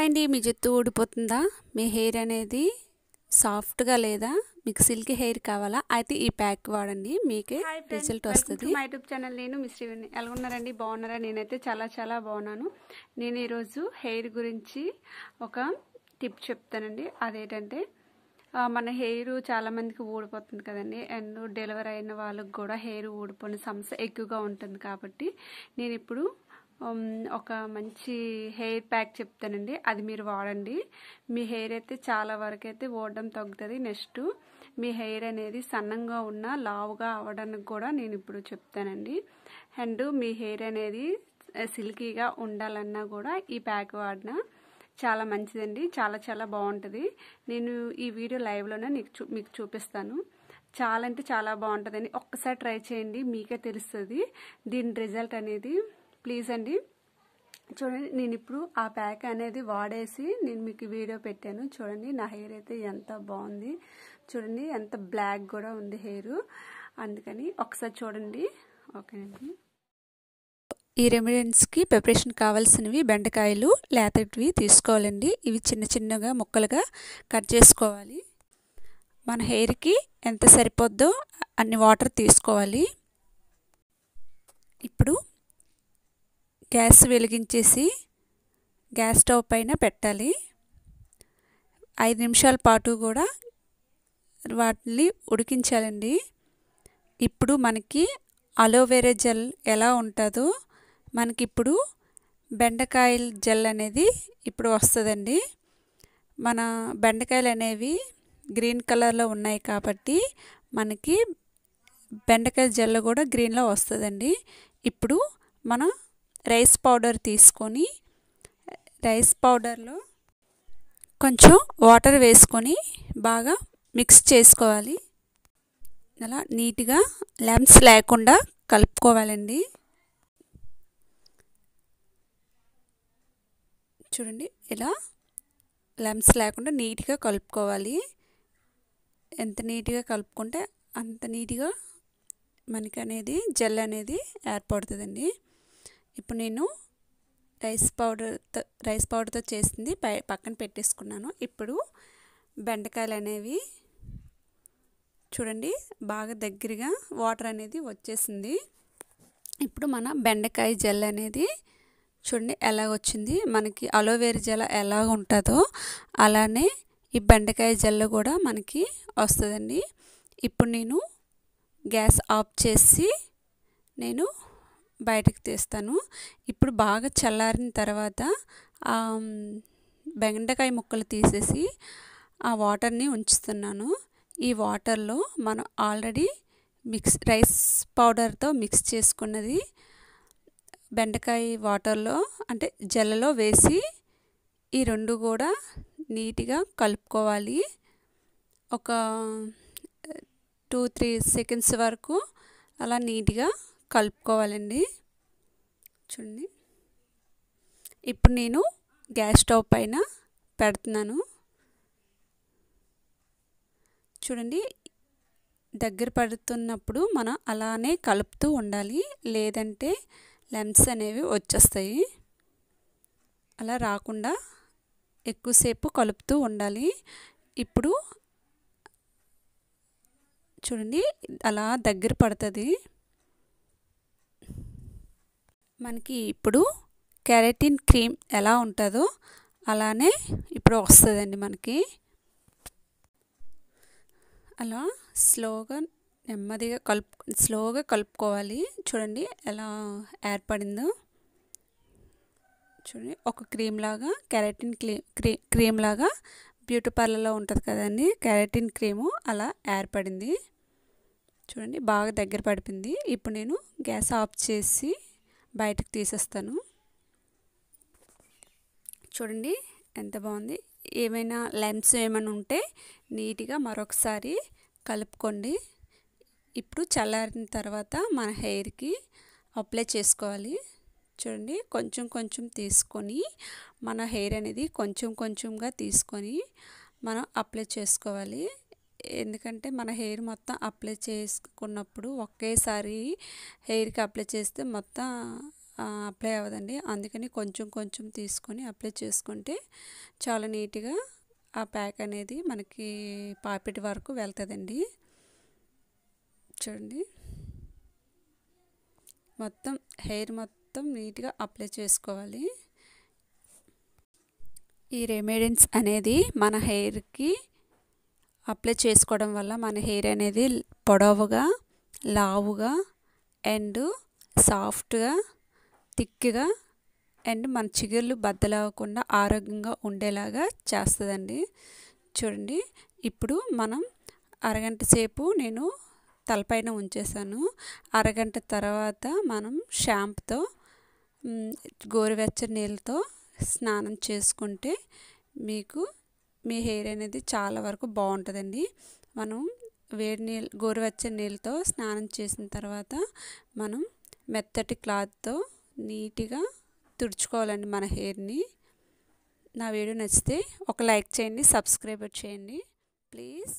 అండి మీ జుత్తు ఊడిపోతుందా మీ హెయిర్ అనేది సాఫ్ట్గా లేదా మీకు సిల్క్ హెయిర్ కావాలా అయితే ఈ ప్యాక్ వాడండి మీకే రిజల్ట్ వస్తుంది మా యూట్యూబ్ ఛానల్ నేను మిస్ శ్రీవిని ఎలా ఉన్నారండి బాగున్నారా నేనైతే చాలా చాలా బాగున్నాను నేను ఈరోజు హెయిర్ గురించి ఒక టిప్ చెప్తానండి అదేంటంటే మన హెయిర్ చాలామందికి ఊడిపోతుంది కదండి అండ్ డెలివరీ అయిన వాళ్ళకి కూడా హెయిర్ ఊడిపోయిన సమస్య ఎక్కువగా ఉంటుంది కాబట్టి నేను ఇప్పుడు ఒక మంచి హెయిర్ ప్యాక్ చెప్తానండి అది మీరు వాడండి మీ హెయిర్ అయితే చాలా వరకు అయితే ఓడడం తగ్గుతుంది నెక్స్ట్ మీ హెయిర్ అనేది సన్నంగా ఉన్న లావుగా అవ్వడానికి కూడా నేను ఇప్పుడు చెప్తానండి అండ్ మీ హెయిర్ అనేది సిల్కీగా ఉండాలన్నా కూడా ఈ ప్యాక్ వాడిన చాలా మంచిదండి చాలా చాలా బాగుంటుంది నేను ఈ వీడియో లైవ్లోనే నీకు మీకు చూపిస్తాను చాలా అంటే చాలా బాగుంటుందండి ఒక్కసారి ట్రై చేయండి మీకే తెలుస్తుంది దీని రిజల్ట్ అనేది ప్లీజ్ అండి చూడండి నేను ఇప్పుడు ఆ ప్యాక్ అనేది వాడేసి నేను మీకు వీడియో పెట్టాను చూడండి నా హెయిర్ అయితే ఎంత బాగుంది చూడండి ఎంత బ్లాక్ కూడా ఉంది హెయిర్ అందుకని ఒకసారి చూడండి ఓకేనండి ఈ రెమిడెంట్స్కి ప్రిపరేషన్ కావాల్సినవి బెండకాయలు లేతటివి తీసుకోవాలండి ఇవి చిన్న చిన్నగా ముక్కలుగా కట్ చేసుకోవాలి మన హెయిర్కి ఎంత సరిపోద్దో అన్ని వాటర్ తీసుకోవాలి ఇప్పుడు గ్యాస్ వెలిగించేసి గ్యాస్ స్టవ్ పైన పెట్టాలి ఐదు నిమిషాల పాటు కూడా వాటిని ఉడికించాలండి ఇప్పుడు మనకి అలోవెరా జెల్ ఎలా ఉంటుందో మనకిప్పుడు బెండకాయల జెల్ అనేది ఇప్పుడు వస్తుందండి మన బెండకాయలు అనేవి గ్రీన్ కలర్లో ఉన్నాయి కాబట్టి మనకి బెండకాయ జెల్ కూడా గ్రీన్లో వస్తుందండి ఇప్పుడు మన రైస్ పౌడర్ తీసుకొని రైస్ పౌడర్లో కొంచెం వాటర్ వేసుకొని బాగా మిక్స్ చేసుకోవాలి అలా నీట్గా ల్యాంప్స్ లేకుండా కలుపుకోవాలండి చూడండి ఇలా లెమ్స్ లేకుండా నీట్గా కలుపుకోవాలి ఎంత నీట్గా కలుపుకుంటే అంత నీట్గా మనకి అనేది జెల్ అనేది ఏర్పడుతుందండి ఇప్పుడు నేను రైస్ పౌడర్తో రైస్ పౌడర్తో చేసింది పక్కన పెట్టేసుకున్నాను ఇప్పుడు బెండకాయలు అనేవి చూడండి బాగా దగ్గరగా వాటర్ అనేది వచ్చేసింది ఇప్పుడు మన బెండకాయ జెల్ అనేది చూడండి ఎలా వచ్చింది మనకి అలోవేర జెల్ ఎలా ఉంటుందో అలానే ఈ బెండకాయ జెల్ కూడా మనకి వస్తుందండి ఇప్పుడు నేను గ్యాస్ ఆఫ్ చేసి నేను బయటకు తీస్తాను ఇప్పుడు బాగా చల్లారిన తర్వాత బెండకాయ ముక్కలు తీసేసి ఆ వాటర్ని ఉంచుతున్నాను ఈ వాటర్లో మనం ఆల్రెడీ మిక్స్ రైస్ పౌడర్తో మిక్స్ చేసుకున్నది బెండకాయ వాటర్లో అంటే జల్లలో వేసి ఈ రెండు కూడా నీట్గా కలుపుకోవాలి ఒక టూ త్రీ సెకండ్స్ వరకు అలా నీట్గా కలుపుకోవాలండి చూడండి ఇప్పుడు నేను గ్యాస్ స్టవ్ పైన పెడుతున్నాను చూడండి దగ్గర పడుతున్నప్పుడు మనం అలానే కలుపుతూ ఉండాలి లేదంటే లెమ్స్ అనేవి వచ్చేస్తాయి అలా రాకుండా ఎక్కువసేపు కలుపుతూ ఉండాలి ఇప్పుడు చూడండి అలా దగ్గర పడుతుంది మనకి ఇప్పుడు కెరటిన్ క్రీమ్ ఎలా ఉంటుందో అలానే ఇప్పుడు వస్తుందండి మనకి అలా స్లోగా నెమ్మదిగా కలుపు స్లోగా కలుపుకోవాలి చూడండి ఎలా ఏర్పడిందో చూడండి ఒక క్రీమ్ లాగా కెరటిన్ క్రీ క్రీమ్ లాగా బ్యూటీ పార్లర్లో ఉంటుంది కదండి కెరటిన్ క్రీము అలా ఏర్పడింది చూడండి బాగా దగ్గర పడిపోయింది ఇప్పుడు నేను గ్యాస్ ఆఫ్ చేసి బయటకు తీసేస్తాను చూడండి ఎంత బాగుంది ఏమైనా లెమ్స్ ఏమైనా ఉంటే నీట్గా మరొకసారి కలుపుకోండి ఇప్పుడు చల్లారిన తర్వాత మన హెయిర్కి అప్లై చేసుకోవాలి చూడండి కొంచెం కొంచెం తీసుకొని మన హెయిర్ అనేది కొంచెం కొంచెంగా తీసుకొని మనం అప్లై చేసుకోవాలి ఎందుకంటే మన హెయిర్ మొత్తం అప్లై చేసుకున్నప్పుడు ఒకేసారి హెయిర్కి అప్లై చేస్తే మొత్తం అప్లై అవ్వదండి అందుకని కొంచెం కొంచెం తీసుకొని అప్లై చేసుకుంటే చాలా నీట్గా ఆ ప్యాక్ అనేది మనకి పాపిటి వరకు వెళ్తుందండి చూడండి మొత్తం హెయిర్ మొత్తం నీట్గా అప్లై చేసుకోవాలి ఈ రెమెడిన్స్ అనేది మన హెయిర్కి అప్లై చేసుకోవడం వల్ల మన హెయిర్ అనేది పొడవుగా లావుగా అండ్ సాఫ్ట్గా థిక్గా అండ్ మన చిగుళ్ళు బద్దలవ్వకుండా ఆరోగ్యంగా ఉండేలాగా చేస్తుందండి చూడండి ఇప్పుడు మనం అరగంట సేపు నేను తలపైన ఉంచేసాను అరగంట తర్వాత మనం షాంపుతో గోరువెచ్చని నీళ్ళతో స్నానం చేసుకుంటే మీకు మీ హెయిర్ అనేది చాలా వరకు బాగుంటుందండి మనం వేడి నీళ్ళు గోరువెచ్చని నీళ్ళతో స్నానం చేసిన తర్వాత మనం మెత్తటి క్లాత్తో నీట్గా తుడుచుకోవాలండి మన హెయిర్ని నా వీడియో నచ్చితే ఒక లైక్ చేయండి సబ్స్క్రైబ్ చేయండి ప్లీజ్